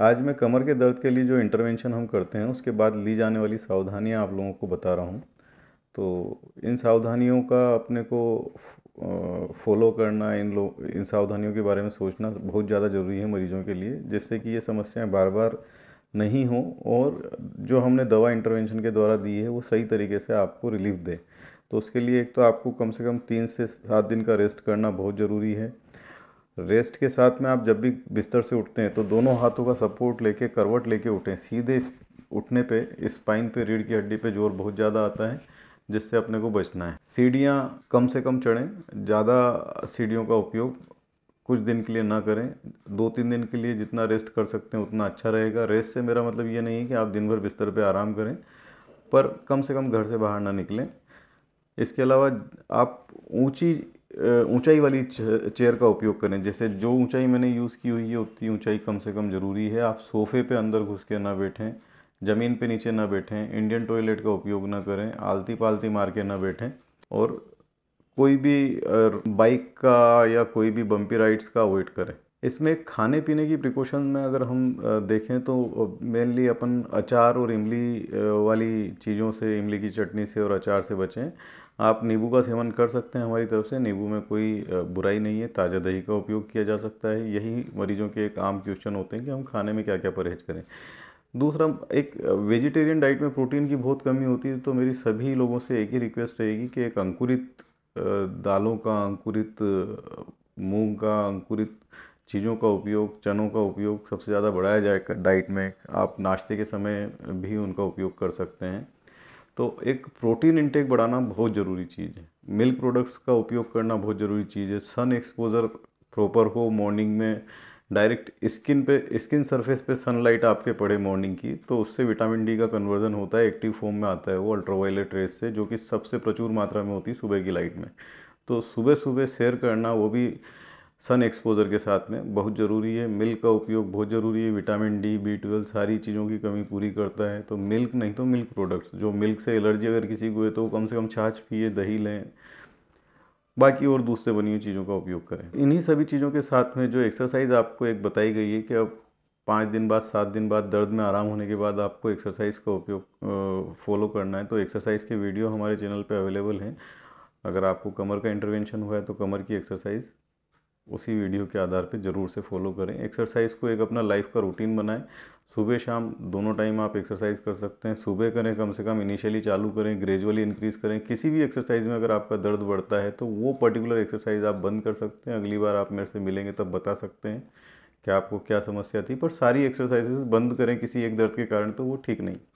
आज मैं कमर के दर्द के लिए जो इंटरवेंशन हम करते हैं उसके बाद ली जाने वाली सावधानियां आप लोगों को बता रहा हूं तो इन सावधानियों का अपने को फॉलो करना इन लोग इन सावधानियों के बारे में सोचना बहुत ज़्यादा ज़रूरी है मरीजों के लिए जिससे कि ये समस्याएं बार बार नहीं हों और जो हमने दवा इंटरवेंशन के द्वारा दी है वो सही तरीके से आपको रिलीफ दे तो उसके लिए एक तो आपको कम से कम तीन से सात दिन का रेस्ट करना बहुत ज़रूरी है रेस्ट के साथ में आप जब भी बिस्तर से उठते हैं तो दोनों हाथों का सपोर्ट लेके करवट लेके उठें सीधे उठने पे स्पाइन पे रीढ़ की हड्डी पे जोर बहुत ज़्यादा आता है जिससे अपने को बचना है सीढ़ियाँ कम से कम चढ़ें ज़्यादा सीढ़ियों का उपयोग कुछ दिन के लिए ना करें दो तीन दिन के लिए जितना रेस्ट कर सकते हैं उतना अच्छा रहेगा रेस्ट से मेरा मतलब ये नहीं है कि आप दिन भर बिस्तर पर आराम करें पर कम से कम घर से बाहर ना निकलें इसके अलावा आप ऊंची ऊंचाई वाली चेयर का उपयोग करें जैसे जो ऊंचाई मैंने यूज़ की हुई है उतनी ऊंचाई कम से कम ज़रूरी है आप सोफ़े पे अंदर घुस के ना बैठें ज़मीन पे नीचे ना बैठें इंडियन टॉयलेट का उपयोग ना करें आलती पालती मार के ना बैठें और कोई भी बाइक का या कोई भी बम्पी राइड्स का अवॉइड करें इसमें खाने पीने की प्रिकॉशन में अगर हम देखें तो मेनली अपन अचार और इमली वाली चीज़ों से इमली की चटनी से और अचार से बचें आप नींबू का सेवन कर सकते हैं हमारी तरफ से नींबू में कोई बुराई नहीं है ताज़ा दही का उपयोग किया जा सकता है यही मरीजों के एक आम क्वेश्चन होते हैं कि हम खाने में क्या क्या परहेज करें दूसरा एक वेजिटेरियन डाइट में प्रोटीन की बहुत कमी होती है तो मेरी सभी लोगों से एक ही रिक्वेस्ट रहेगी कि एक अंकुरित दालों का अंकुरित मूंग का अंकुरित चीज़ों का उपयोग चनों का उपयोग सबसे ज़्यादा बढ़ाया जाए डाइट में आप नाश्ते के समय भी उनका उपयोग कर सकते हैं तो एक प्रोटीन इंटेक बढ़ाना बहुत ज़रूरी चीज़ है मिल्क प्रोडक्ट्स का उपयोग करना बहुत ज़रूरी चीज़ है सन एक्सपोज़र प्रॉपर हो मॉर्निंग में डायरेक्ट स्किन पे स्किन सरफेस पे सनलाइट आपके पड़े मॉर्निंग की तो उससे विटामिन डी का कन्वर्जन होता है एक्टिव फॉर्म में आता है वो अल्ट्रावायलेट रेस से जो कि सबसे प्रचुर मात्रा में होती है सुबह की लाइट में तो सुबह सुबह सैर करना वो भी सन एक्सपोजर के साथ में बहुत ज़रूरी है मिल्क का उपयोग बहुत ज़रूरी है विटामिन डी बी ट्वेल्व सारी चीज़ों की कमी पूरी करता है तो मिल्क नहीं तो मिल्क प्रोडक्ट्स जो मिल्क से एलर्जी अगर किसी को है तो कम से कम छाछ पिए दही लें बाकी और दूसरे बनी हुई चीज़ों का उपयोग करें इन्हीं सभी चीज़ों के साथ में जो एक्सरसाइज आपको एक बताई गई है कि अब पाँच दिन बाद सात दिन बाद दर्द में आराम होने के बाद आपको एक्सरसाइज का उपयोग फॉलो करना है तो एक्सरसाइज के वीडियो हमारे चैनल पर अवेलेबल हैं अगर आपको कमर का इंटरवेंशन हुआ है तो कमर की एक्सरसाइज उसी वीडियो के आधार पे ज़रूर से फॉलो करें एक्सरसाइज को एक अपना लाइफ का रूटीन बनाएं सुबह शाम दोनों टाइम आप एक्सरसाइज कर सकते हैं सुबह करें कम से कम इनिशियली चालू करें ग्रेजुअली इंक्रीज़ करें किसी भी एक्सरसाइज में अगर आपका दर्द बढ़ता है तो वो पर्टिकुलर एक्सरसाइज आप बंद कर सकते हैं अगली बार आप मेरे से मिलेंगे तब बता सकते हैं कि आपको क्या समस्या थी पर सारी एक्सरसाइजेज बंद करें किसी एक दर्द के कारण तो वो ठीक नहीं